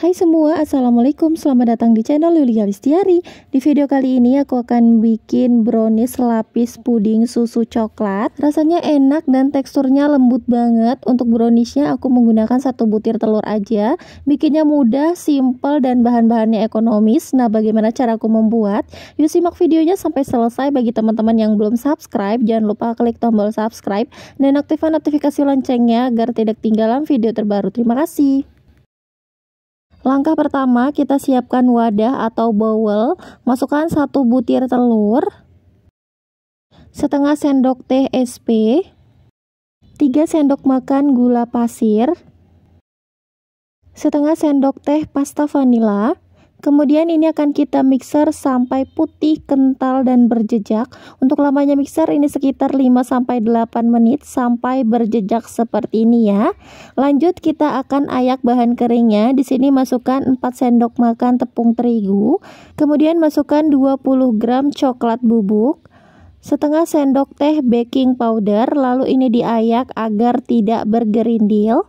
Hai semua, Assalamualaikum Selamat datang di channel Yulia Listiari Di video kali ini aku akan bikin brownies lapis puding susu coklat Rasanya enak dan teksturnya lembut banget Untuk browniesnya aku menggunakan satu butir telur aja Bikinnya mudah, simple, dan bahan-bahannya ekonomis Nah bagaimana cara aku membuat? Yuk simak videonya sampai selesai Bagi teman-teman yang belum subscribe Jangan lupa klik tombol subscribe Dan aktifkan notifikasi loncengnya Agar tidak ketinggalan video terbaru Terima kasih Langkah pertama, kita siapkan wadah atau bowl. Masukkan satu butir telur, setengah sendok teh SP, 3 sendok makan gula pasir, setengah sendok teh pasta vanila, Kemudian ini akan kita mixer sampai putih, kental, dan berjejak. Untuk lamanya mixer ini sekitar 5-8 menit sampai berjejak seperti ini ya. Lanjut kita akan ayak bahan keringnya. Di sini masukkan 4 sendok makan tepung terigu. Kemudian masukkan 20 gram coklat bubuk. Setengah sendok teh baking powder lalu ini diayak agar tidak bergerindil.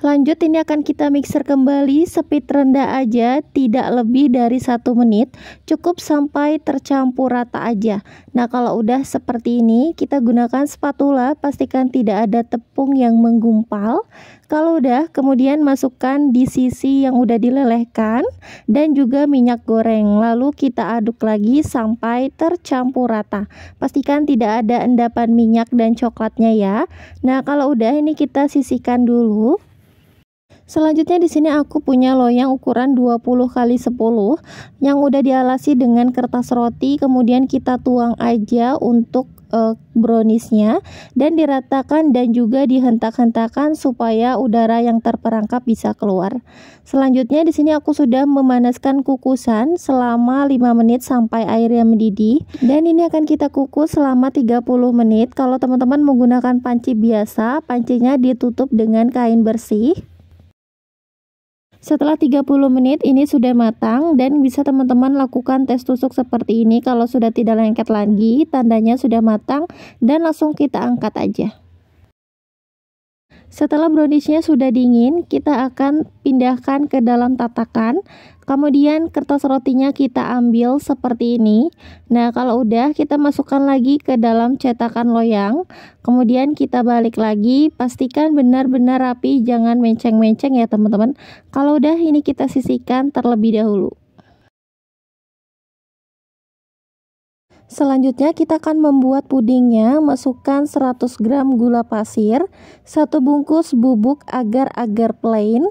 Lanjut ini akan kita mixer kembali speed rendah aja tidak lebih dari satu menit cukup sampai tercampur rata aja Nah kalau udah seperti ini kita gunakan spatula pastikan tidak ada tepung yang menggumpal Kalau udah kemudian masukkan di sisi yang udah dilelehkan dan juga minyak goreng lalu kita aduk lagi sampai tercampur rata Pastikan tidak ada endapan minyak dan coklatnya ya Nah kalau udah ini kita sisihkan dulu Selanjutnya di sini aku punya loyang ukuran 20 kali 10 yang udah dialasi dengan kertas roti kemudian kita tuang aja untuk eh, browniesnya dan diratakan dan juga dihentak-hentakan supaya udara yang terperangkap bisa keluar. Selanjutnya di sini aku sudah memanaskan kukusan selama 5 menit sampai airnya mendidih dan ini akan kita kukus selama 30 menit. Kalau teman-teman menggunakan panci biasa, pancinya ditutup dengan kain bersih. Setelah 30 menit ini sudah matang dan bisa teman-teman lakukan tes tusuk seperti ini kalau sudah tidak lengket lagi tandanya sudah matang dan langsung kita angkat aja. Setelah browniesnya sudah dingin, kita akan pindahkan ke dalam tatakan. Kemudian kertas rotinya kita ambil seperti ini. Nah, kalau udah kita masukkan lagi ke dalam cetakan loyang. Kemudian kita balik lagi, pastikan benar-benar rapi, jangan menceng-menceng ya teman-teman. Kalau udah ini kita sisihkan terlebih dahulu. Selanjutnya kita akan membuat pudingnya, masukkan 100 gram gula pasir, satu bungkus bubuk agar-agar plain.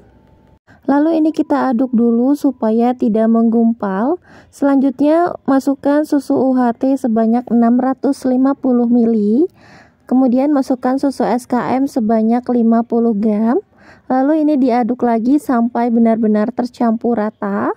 Lalu ini kita aduk dulu supaya tidak menggumpal. Selanjutnya masukkan susu UHT sebanyak 650 ml. Kemudian masukkan susu SKM sebanyak 50 gram. Lalu ini diaduk lagi sampai benar-benar tercampur rata.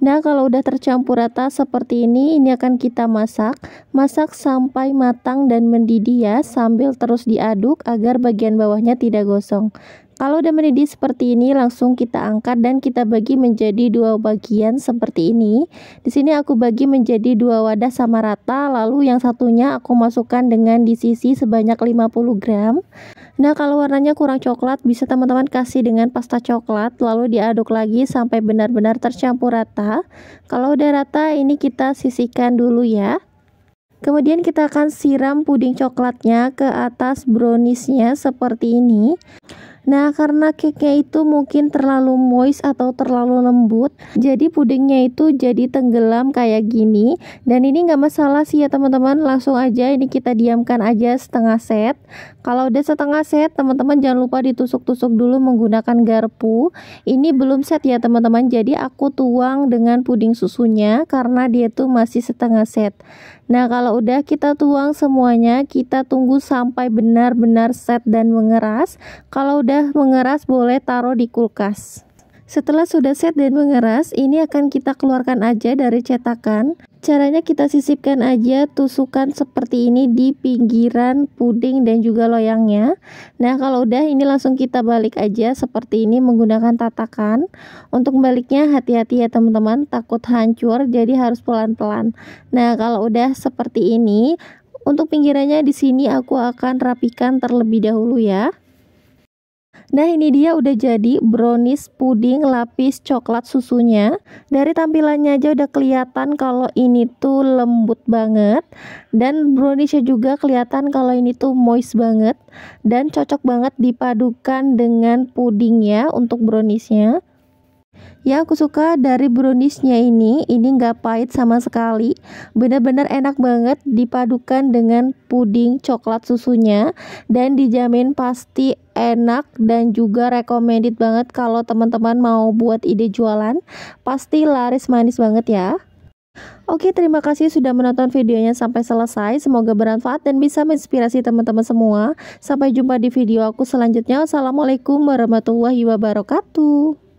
Nah, kalau udah tercampur rata seperti ini, ini akan kita masak. Masak sampai matang dan mendidih ya, sambil terus diaduk agar bagian bawahnya tidak gosong. Kalau udah mendidih seperti ini, langsung kita angkat dan kita bagi menjadi dua bagian seperti ini. Di sini aku bagi menjadi dua wadah sama rata, lalu yang satunya aku masukkan dengan di sisi sebanyak 50 gram. Nah, kalau warnanya kurang coklat, bisa teman-teman kasih dengan pasta coklat, lalu diaduk lagi sampai benar-benar tercampur rata. Kalau udah rata, ini kita sisihkan dulu ya. Kemudian kita akan siram puding coklatnya ke atas browniesnya seperti ini. Nah, karena cake-nya itu mungkin terlalu moist atau terlalu lembut, jadi pudingnya itu jadi tenggelam kayak gini. Dan ini nggak masalah sih ya teman-teman, langsung aja ini kita diamkan aja setengah set. Kalau udah setengah set, teman-teman jangan lupa ditusuk-tusuk dulu menggunakan garpu. Ini belum set ya teman-teman, jadi aku tuang dengan puding susunya karena dia tuh masih setengah set. Nah, kalau udah kita tuang semuanya, kita tunggu sampai benar-benar set dan mengeras. Kalau udah mengeras boleh taruh di kulkas. Setelah sudah set dan mengeras, ini akan kita keluarkan aja dari cetakan. Caranya kita sisipkan aja tusukan seperti ini di pinggiran puding dan juga loyangnya. Nah, kalau udah ini langsung kita balik aja seperti ini menggunakan tatakan. Untuk baliknya hati-hati ya teman-teman, takut hancur jadi harus pelan-pelan. Nah, kalau udah seperti ini, untuk pinggirannya di sini aku akan rapikan terlebih dahulu ya. Nah ini dia udah jadi brownies puding lapis coklat susunya Dari tampilannya aja udah kelihatan kalau ini tuh lembut banget Dan browniesnya juga kelihatan kalau ini tuh moist banget Dan cocok banget dipadukan dengan pudingnya untuk browniesnya Ya aku suka dari browniesnya ini ini nggak pahit sama sekali benar-benar enak banget dipadukan dengan puding coklat susunya dan dijamin pasti enak dan juga recommended banget kalau teman-teman mau buat ide jualan pasti laris manis banget ya Oke terima kasih sudah menonton videonya sampai selesai Semoga bermanfaat dan bisa menginspirasi teman-teman semua Sampai jumpa di video aku selanjutnya Assalamualaikum warahmatullahi wabarakatuh